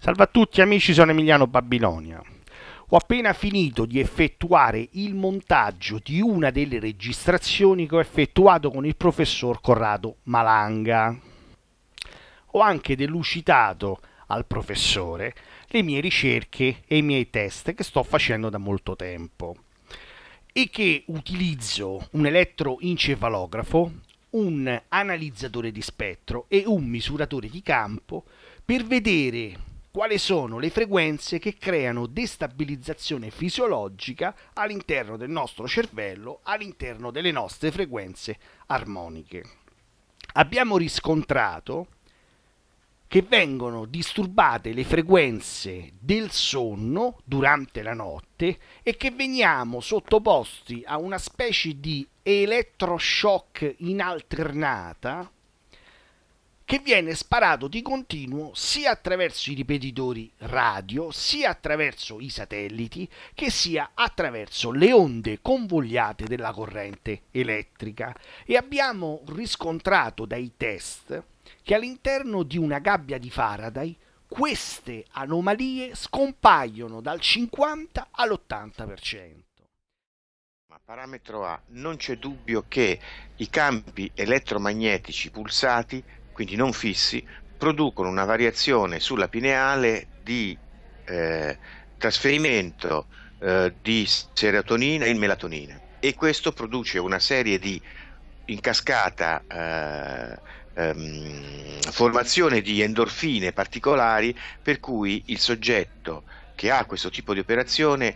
Salve a tutti amici, sono Emiliano Babilonia. Ho appena finito di effettuare il montaggio di una delle registrazioni che ho effettuato con il professor Corrado Malanga. Ho anche delucidato al professore le mie ricerche e i miei test che sto facendo da molto tempo e che utilizzo un elettroencefalografo, un analizzatore di spettro e un misuratore di campo per vedere quali sono le frequenze che creano destabilizzazione fisiologica all'interno del nostro cervello, all'interno delle nostre frequenze armoniche. Abbiamo riscontrato che vengono disturbate le frequenze del sonno durante la notte e che veniamo sottoposti a una specie di elettroshock in alternata, che viene sparato di continuo sia attraverso i ripetitori radio, sia attraverso i satelliti, che sia attraverso le onde convogliate della corrente elettrica. E abbiamo riscontrato dai test che all'interno di una gabbia di Faraday queste anomalie scompaiono dal 50 all'80%. A parametro A non c'è dubbio che i campi elettromagnetici pulsati quindi non fissi, producono una variazione sulla pineale di eh, trasferimento eh, di serotonina in melatonina e questo produce una serie di in cascata eh, ehm, formazione di endorfine particolari per cui il soggetto che ha questo tipo di operazione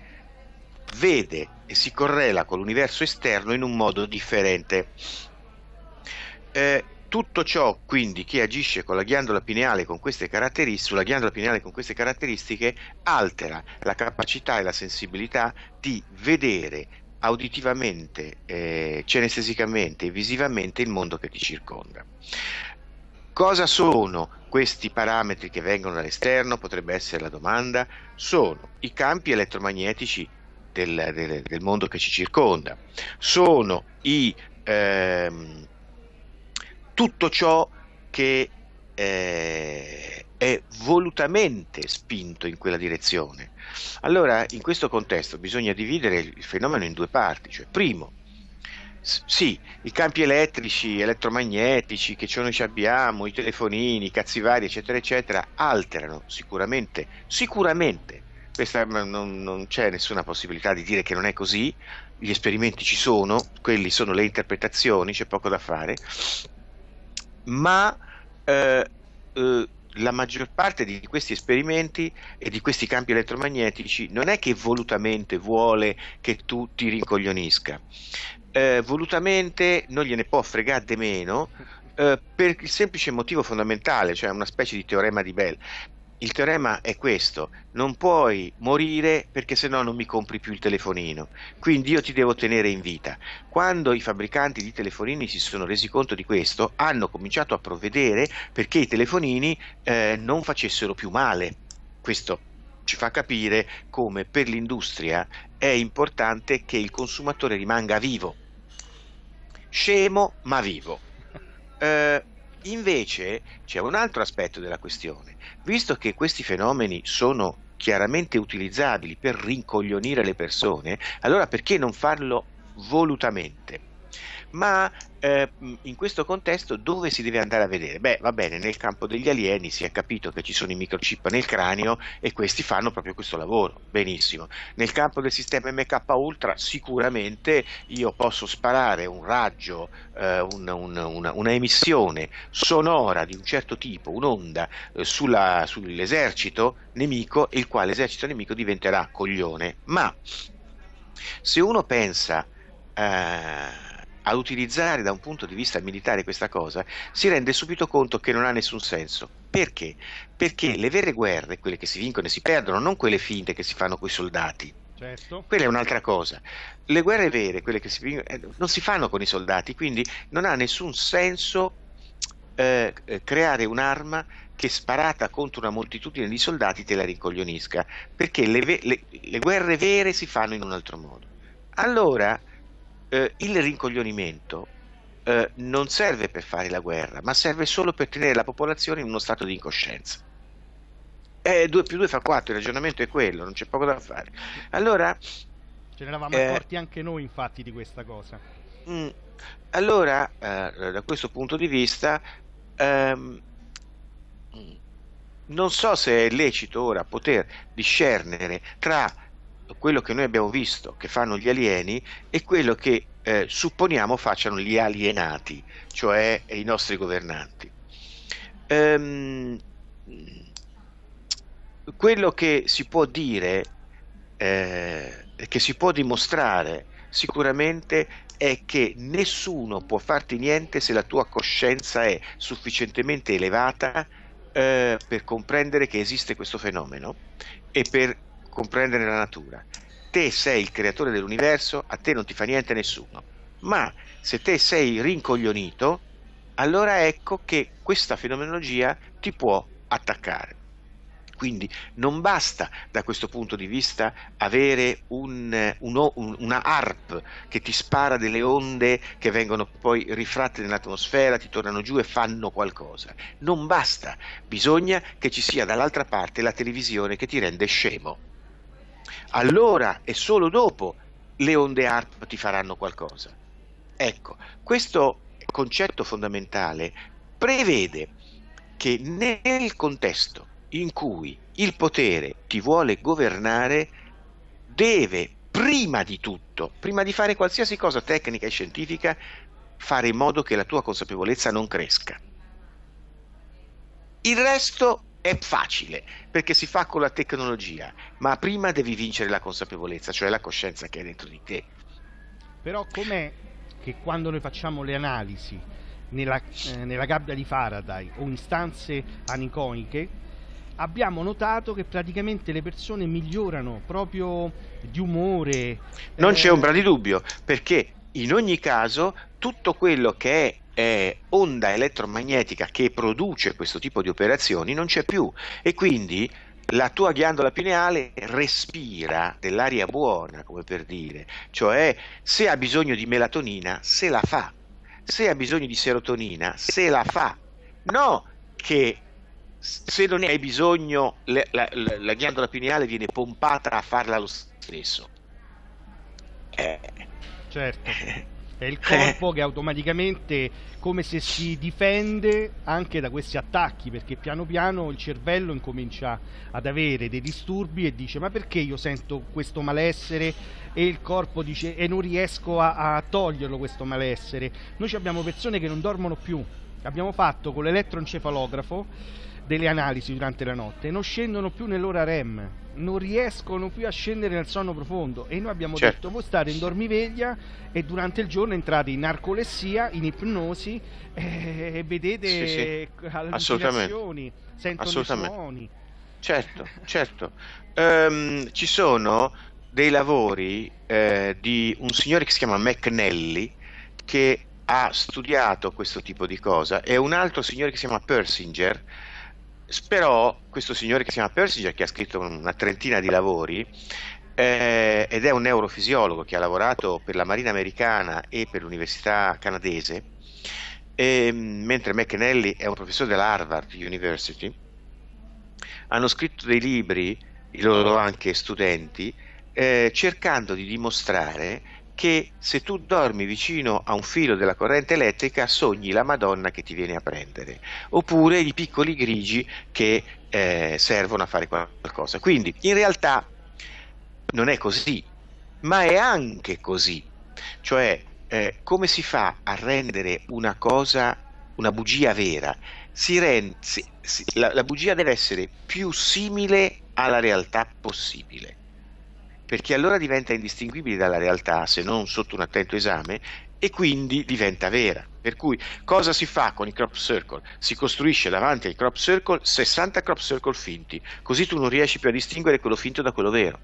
vede e si correla con l'universo esterno in un modo differente. Eh, tutto ciò, quindi, che agisce con la ghiandola pineale con queste caratteristiche, sulla ghiandola pineale con queste caratteristiche, altera la capacità e la sensibilità di vedere auditivamente, eh, cinestesicamente e visivamente il mondo che ti circonda. Cosa sono questi parametri che vengono dall'esterno? Potrebbe essere la domanda. Sono i campi elettromagnetici del, del, del mondo che ci circonda, sono i ehm, tutto ciò che eh, è volutamente spinto in quella direzione. Allora, in questo contesto bisogna dividere il fenomeno in due parti, cioè primo, sì, i campi elettrici, elettromagnetici che noi ci abbiamo, i telefonini, i cazzi vari, eccetera, eccetera, alterano sicuramente, sicuramente, questa non, non c'è nessuna possibilità di dire che non è così, gli esperimenti ci sono, quelli sono le interpretazioni, c'è poco da fare, ma eh, la maggior parte di questi esperimenti e di questi campi elettromagnetici non è che volutamente vuole che tu ti rincoglionisca. Eh, volutamente non gliene può fregare di meno eh, per il semplice motivo fondamentale, cioè una specie di teorema di Bell, il teorema è questo, non puoi morire perché sennò non mi compri più il telefonino, quindi io ti devo tenere in vita. Quando i fabbricanti di telefonini si sono resi conto di questo, hanno cominciato a provvedere perché i telefonini eh, non facessero più male. Questo ci fa capire come per l'industria è importante che il consumatore rimanga vivo, scemo ma vivo. Eh, Invece c'è un altro aspetto della questione, visto che questi fenomeni sono chiaramente utilizzabili per rincoglionire le persone, allora perché non farlo volutamente? ma eh, in questo contesto dove si deve andare a vedere? Beh, va bene, nel campo degli alieni si è capito che ci sono i microchip nel cranio e questi fanno proprio questo lavoro, benissimo. Nel campo del sistema MK Ultra sicuramente io posso sparare un raggio, eh, un, un, una, una, emissione sonora di un certo tipo, un'onda eh, sull'esercito nemico, il quale esercito nemico diventerà coglione. Ma se uno pensa... Eh, ad utilizzare da un punto di vista militare questa cosa, si rende subito conto che non ha nessun senso. Perché? Perché le vere guerre, quelle che si vincono e si perdono, non quelle finte che si fanno con i soldati. Certo. Quella è un'altra cosa. Le guerre vere, quelle che si vincono, eh, non si fanno con i soldati, quindi non ha nessun senso eh, eh, creare un'arma che sparata contro una moltitudine di soldati te la rincoglionisca, perché le, ve- le, le guerre vere si fanno in un altro modo. Allora, eh, il rincoglionimento eh, non serve per fare la guerra, ma serve solo per tenere la popolazione in uno stato di incoscienza. Eh, 2 più 2 fa 4, il ragionamento è quello, non c'è poco da fare. Allora... Ce ne eravamo eh, accorti anche noi infatti di questa cosa. Mh, mm, allora, eh, da questo punto di vista, ehm, mm, non so se è lecito ora poter discernere tra quello che noi abbiamo visto che fanno gli alieni e quello che eh, supponiamo facciano gli alienati, cioè i nostri governanti. Ehm, quello che si può dire, eh, che si può dimostrare sicuramente è che nessuno può farti niente se la tua coscienza è sufficientemente elevata eh, per comprendere che esiste questo fenomeno e per comprendere la natura. Te sei il creatore dell'universo, a te non ti fa niente nessuno. Ma se te sei rincoglionito, allora ecco che questa fenomenologia ti può attaccare. Quindi non basta da questo punto di vista avere un, un, un, una ARP che ti spara delle onde che vengono poi rifratte nell'atmosfera, ti tornano giù e fanno qualcosa. Non basta, bisogna che ci sia dall'altra parte la televisione che ti rende scemo allora e solo dopo le onde ARP ti faranno qualcosa. Ecco, questo concetto fondamentale prevede che nel contesto in cui il potere ti vuole governare, deve prima di tutto, prima di fare qualsiasi cosa tecnica e scientifica, fare in modo che la tua consapevolezza non cresca. Il resto è facile perché si fa con la tecnologia, ma prima devi vincere la consapevolezza, cioè la coscienza che è dentro di te. Però com'è che quando noi facciamo le analisi nella, eh, nella gabbia di Faraday o in stanze aniconiche, abbiamo notato che praticamente le persone migliorano proprio di umore. Non eh... c'è ombra di dubbio, perché in ogni caso tutto quello che è eh, onda elettromagnetica che produce questo tipo di operazioni non c'è più e quindi la tua ghiandola pineale respira dell'aria buona, come per dire, cioè se ha bisogno di melatonina, se la fa, se ha bisogno di serotonina, se la fa, no che se non ne hai bisogno la, la, la, ghiandola pineale viene pompata a farla lo stesso. Eh. Certo. È il corpo che automaticamente come se si difende anche da questi attacchi, perché piano piano il cervello incomincia ad avere dei disturbi e dice ma perché io sento questo malessere e il corpo dice e non riesco a, a toglierlo questo malessere. Noi abbiamo persone che non dormono più, Abbiamo fatto con l'elettroencefalografo delle analisi durante la notte non scendono più nell'ora REM, non riescono più a scendere nel sonno profondo e noi abbiamo certo. detto voi state in dormiveglia e durante il giorno entrate in narcolessia, in ipnosi eh, e vedete sì, sì. allucinazioni, sentono suoni. Certo, certo. Um, ci sono dei lavori eh, di un signore che si chiama McNally che ha studiato questo tipo di cosa è un altro signore che si chiama Persinger però questo signore che si chiama Persinger che ha scritto una trentina di lavori eh, ed è un neurofisiologo che ha lavorato per la marina americana e per l'università canadese e, mentre McNally è un professore dell'Harvard University hanno scritto dei libri i loro anche studenti eh, cercando di dimostrare che se tu dormi vicino a un filo della corrente elettrica sogni la Madonna che ti viene a prendere, oppure i piccoli grigi che eh, servono a fare qualcosa. Quindi in realtà non è così, ma è anche così. Cioè, eh, come si fa a rendere una cosa, una bugia vera? Rend, si, la, la bugia deve essere più simile alla realtà possibile perché allora diventa indistinguibile dalla realtà se non sotto un attento esame e quindi diventa vera. Per cui cosa si fa con i crop circle? Si costruisce davanti ai crop circle 60 crop circle finti, così tu non riesci più a distinguere quello finto da quello vero.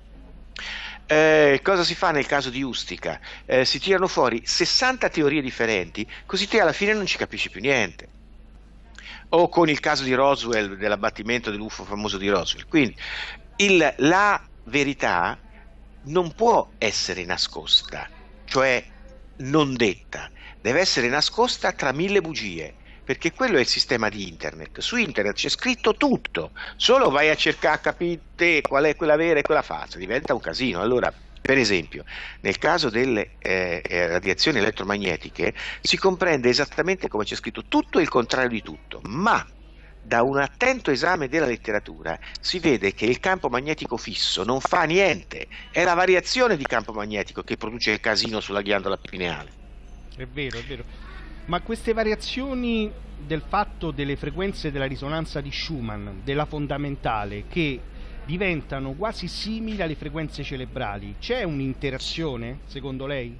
Eh, cosa si fa nel caso di Ustica? Eh, si tirano fuori 60 teorie differenti, così te alla fine non ci capisci più niente o con il caso di Roswell, dell'abbattimento dell'UFO famoso di Roswell. Quindi il, la verità non può essere nascosta, cioè non detta, deve essere nascosta tra mille bugie, perché quello è il sistema di internet. Su internet c'è scritto tutto, solo vai a cercare a capire qual è quella vera e quella falsa, diventa un casino. Allora, per esempio, nel caso delle eh, eh radiazioni elettromagnetiche si comprende esattamente come c'è scritto tutto e il contrario di tutto, ma da un attento esame della letteratura si vede che il campo magnetico fisso non fa niente, è la variazione di campo magnetico che produce il casino sulla ghiandola pineale. È vero, è vero. Ma queste variazioni del fatto delle frequenze della risonanza di Schumann, della fondamentale, che diventano quasi simili alle frequenze cerebrali, c'è un'interazione secondo lei?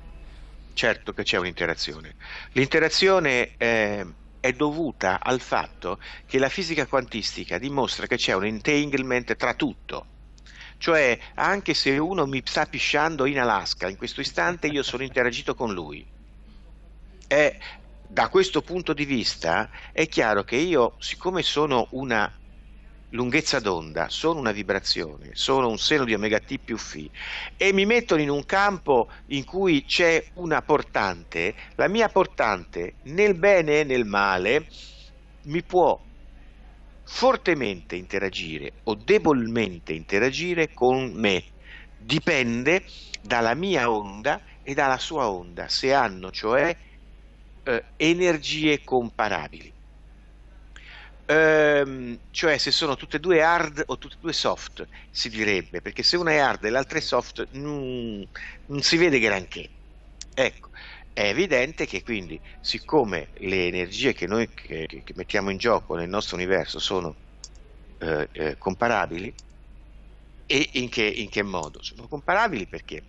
Certo che c'è un'interazione. L'interazione è è dovuta al fatto che la fisica quantistica dimostra che c'è un entanglement tra tutto. Cioè, anche se uno mi sta pisciando in Alaska, in questo istante io sono interagito con lui. E da questo punto di vista è chiaro che io, siccome sono una lunghezza d'onda, sono una vibrazione, sono un seno di omega t più φ e mi mettono in un campo in cui c'è una portante, la mia portante nel bene e nel male mi può fortemente interagire o debolmente interagire con me, dipende dalla mia onda e dalla sua onda, se hanno cioè eh, energie comparabili. Ehm, cioè se sono tutte e due hard o tutte e due soft, si direbbe, perché se una è hard e l'altra è soft mm, non si vede granché. Ecco, è evidente che quindi siccome le energie che noi che, che mettiamo in gioco nel nostro universo sono eh, eh, comparabili, e in che, in che, modo? Sono comparabili perché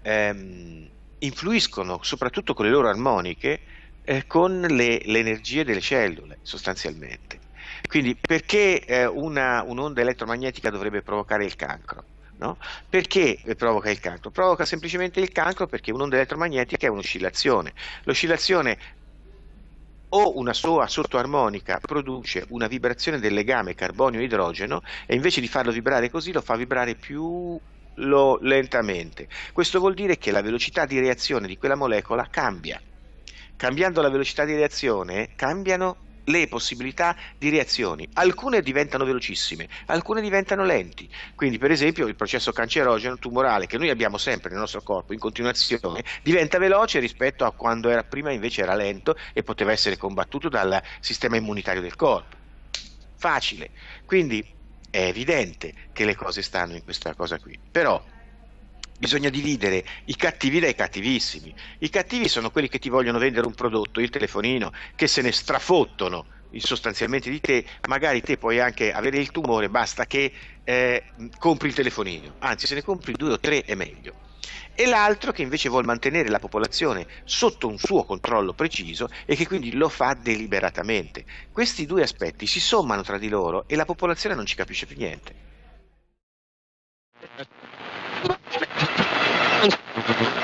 ehm, influiscono soprattutto con le loro armoniche eh, con le, le, energie delle cellule sostanzialmente. Quindi perché eh, una, un'onda elettromagnetica dovrebbe provocare il cancro? No? Perché eh, provoca il cancro? Provoca semplicemente il cancro perché un'onda elettromagnetica è un'oscillazione. L'oscillazione o una sua sottoarmonica produce una vibrazione del legame carbonio-idrogeno e invece di farlo vibrare così lo fa vibrare più lentamente. Questo vuol dire che la velocità di reazione di quella molecola cambia cambiando la velocità di reazione, cambiano le possibilità di reazioni. Alcune diventano velocissime, alcune diventano lenti. Quindi, per esempio, il processo cancerogeno tumorale che noi abbiamo sempre nel nostro corpo in continuazione diventa veloce rispetto a quando era prima invece era lento e poteva essere combattuto dal sistema immunitario del corpo. Facile. Quindi è evidente che le cose stanno in questa cosa qui. Però bisogna dividere i cattivi dai cattivissimi. I cattivi sono quelli che ti vogliono vendere un prodotto, il telefonino, che se ne strafottono sostanzialmente di te, magari te puoi anche avere il tumore, basta che eh, compri il telefonino, anzi se ne compri due o tre è meglio. E l'altro che invece vuol mantenere la popolazione sotto un suo controllo preciso e che quindi lo fa deliberatamente. Questi due aspetti si sommano tra di loro e la popolazione non ci capisce più niente. Thank you.